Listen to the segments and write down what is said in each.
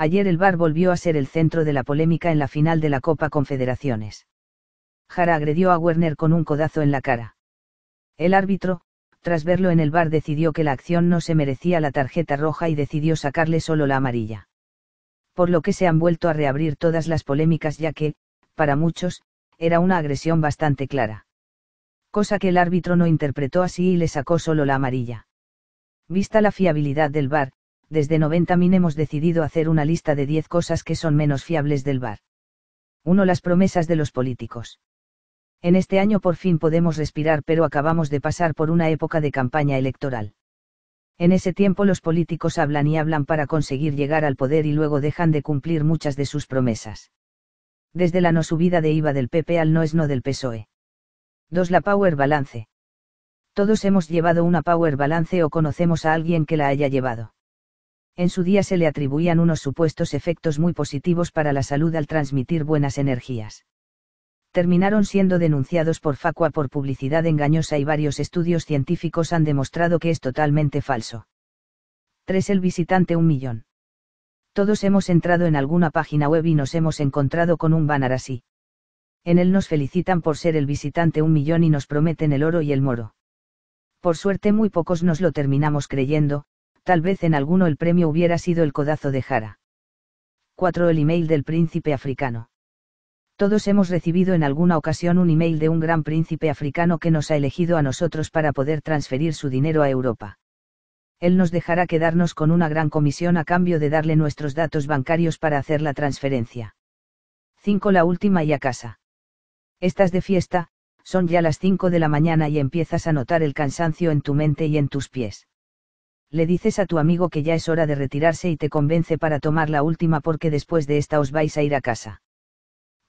Ayer el bar volvió a ser el centro de la polémica en la final de la Copa Confederaciones. Jara agredió a Werner con un codazo en la cara. El árbitro, tras verlo en el bar, decidió que la acción no se merecía la tarjeta roja y decidió sacarle solo la amarilla. Por lo que se han vuelto a reabrir todas las polémicas ya que, para muchos, era una agresión bastante clara. Cosa que el árbitro no interpretó así y le sacó solo la amarilla. Vista la fiabilidad del bar desde 90.000 hemos decidido hacer una lista de 10 cosas que son menos fiables del bar. 1. Las promesas de los políticos. En este año por fin podemos respirar, pero acabamos de pasar por una época de campaña electoral. En ese tiempo los políticos hablan y hablan para conseguir llegar al poder y luego dejan de cumplir muchas de sus promesas. Desde la no subida de IVA del PP al no es no del PSOE. 2. La Power Balance. Todos hemos llevado una Power Balance o conocemos a alguien que la haya llevado en su día se le atribuían unos supuestos efectos muy positivos para la salud al transmitir buenas energías. Terminaron siendo denunciados por Facua por publicidad engañosa y varios estudios científicos han demostrado que es totalmente falso. 3. El visitante un millón. Todos hemos entrado en alguna página web y nos hemos encontrado con un banner así. En él nos felicitan por ser el visitante un millón y nos prometen el oro y el moro. Por suerte muy pocos nos lo terminamos creyendo, tal vez en alguno el premio hubiera sido el codazo de Jara. 4. El email del príncipe africano. Todos hemos recibido en alguna ocasión un email de un gran príncipe africano que nos ha elegido a nosotros para poder transferir su dinero a Europa. Él nos dejará quedarnos con una gran comisión a cambio de darle nuestros datos bancarios para hacer la transferencia. 5. La última y a casa. Estás de fiesta, son ya las 5 de la mañana y empiezas a notar el cansancio en tu mente y en tus pies le dices a tu amigo que ya es hora de retirarse y te convence para tomar la última porque después de esta os vais a ir a casa.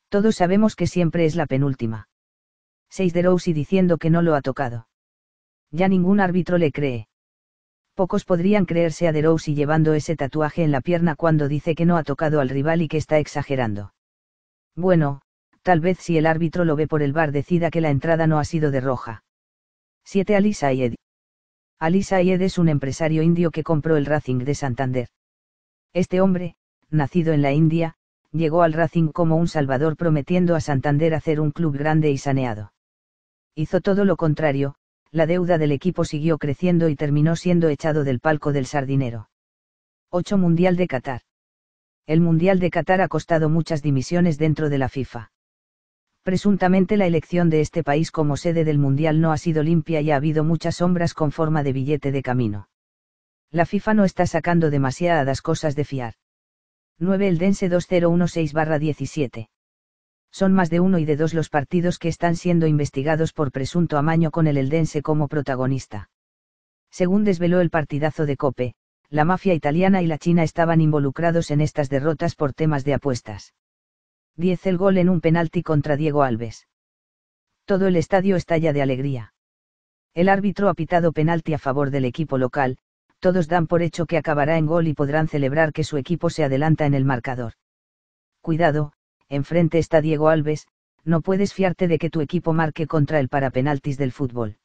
Todos sabemos que siempre es la penúltima. 6 de Rousey diciendo que no lo ha tocado. Ya ningún árbitro le cree. Pocos podrían creerse a y llevando ese tatuaje en la pierna cuando dice que no ha tocado al rival y que está exagerando. Bueno, tal vez si el árbitro lo ve por el bar decida que la entrada no ha sido de roja. 7 Alisa y Eddie. Alisa Ayed es un empresario indio que compró el Racing de Santander. Este hombre, nacido en la India, llegó al Racing como un salvador prometiendo a Santander hacer un club grande y saneado. Hizo todo lo contrario, la deuda del equipo siguió creciendo y terminó siendo echado del palco del sardinero. 8 Mundial de Qatar. El Mundial de Qatar ha costado muchas dimisiones dentro de la FIFA. Presuntamente la elección de este país como sede del Mundial no ha sido limpia y ha habido muchas sombras con forma de billete de camino. La FIFA no está sacando demasiadas cosas de fiar. 9 El Dense 2016-17. Son más de uno y de dos los partidos que están siendo investigados por presunto amaño con el Eldense como protagonista. Según desveló el partidazo de Cope, la mafia italiana y la China estaban involucrados en estas derrotas por temas de apuestas. 10 el gol en un penalti contra Diego Alves. Todo el estadio estalla de alegría. El árbitro ha pitado penalti a favor del equipo local, todos dan por hecho que acabará en gol y podrán celebrar que su equipo se adelanta en el marcador. Cuidado, enfrente está Diego Alves, no puedes fiarte de que tu equipo marque contra el parapenaltis del fútbol.